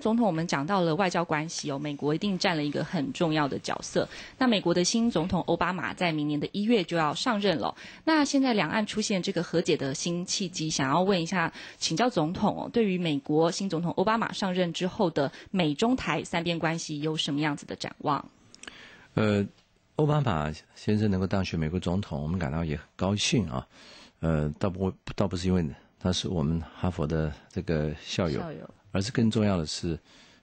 总统，我们讲到了外交关系哦，美国一定占了一个很重要的角色。那美国的新总统奥巴马在明年的一月就要上任了。那现在两岸出现这个和解的新契机，想要问一下，请教总统，对于美国新总统奥巴马上任之后的美中台三边关系有什么样子的展望？呃，奥巴马先生能够当选美国总统，我们感到也很高兴啊。呃，倒不倒不是因为他是我们哈佛的这个校友。而是更重要的是，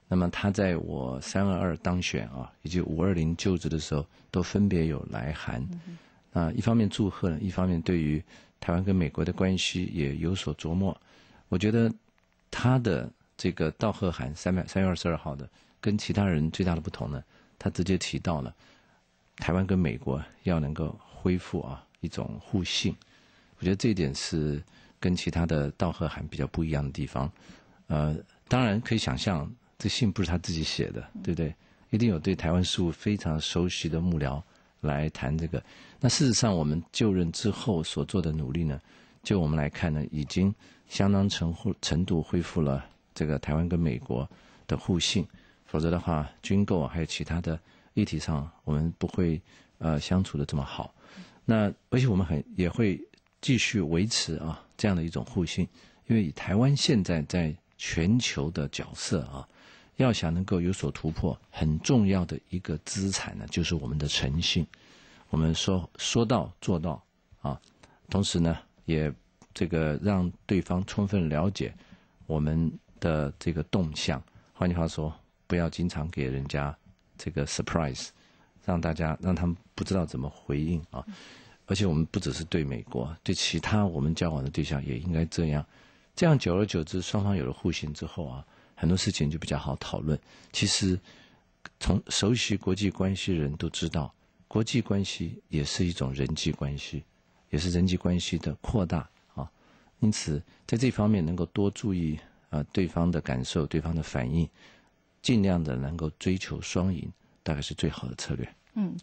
那么他在我三二二当选啊，以及五二零就职的时候，都分别有来函。那一方面祝贺，一方面对于台湾跟美国的关系也有所琢磨。我觉得他的这个道贺函，三百三月二十二号的，跟其他人最大的不同呢，他直接提到了台湾跟美国要能够恢复啊一种互信。我觉得这一点是跟其他的道贺函比较不一样的地方。呃。当然可以想象，这信不是他自己写的，对不对？一定有对台湾事务非常熟悉的幕僚来谈这个。那事实上，我们就任之后所做的努力呢，就我们来看呢，已经相当程度恢复了这个台湾跟美国的互信。否则的话，军购还有其他的议题上，我们不会呃相处的这么好。那而且我们很也会继续维持啊这样的一种互信，因为以台湾现在在。全球的角色啊，要想能够有所突破，很重要的一个资产呢，就是我们的诚信。我们说说到做到啊，同时呢，也这个让对方充分了解我们的这个动向。换句话说，不要经常给人家这个 surprise，让大家让他们不知道怎么回应啊。而且我们不只是对美国，对其他我们交往的对象也应该这样。这样久而久之，双方有了互信之后啊，很多事情就比较好讨论。其实，从熟悉国际关系的人都知道，国际关系也是一种人际关系，也是人际关系的扩大啊。因此，在这方面能够多注意啊对方的感受、对方的反应，尽量的能够追求双赢，大概是最好的策略。嗯。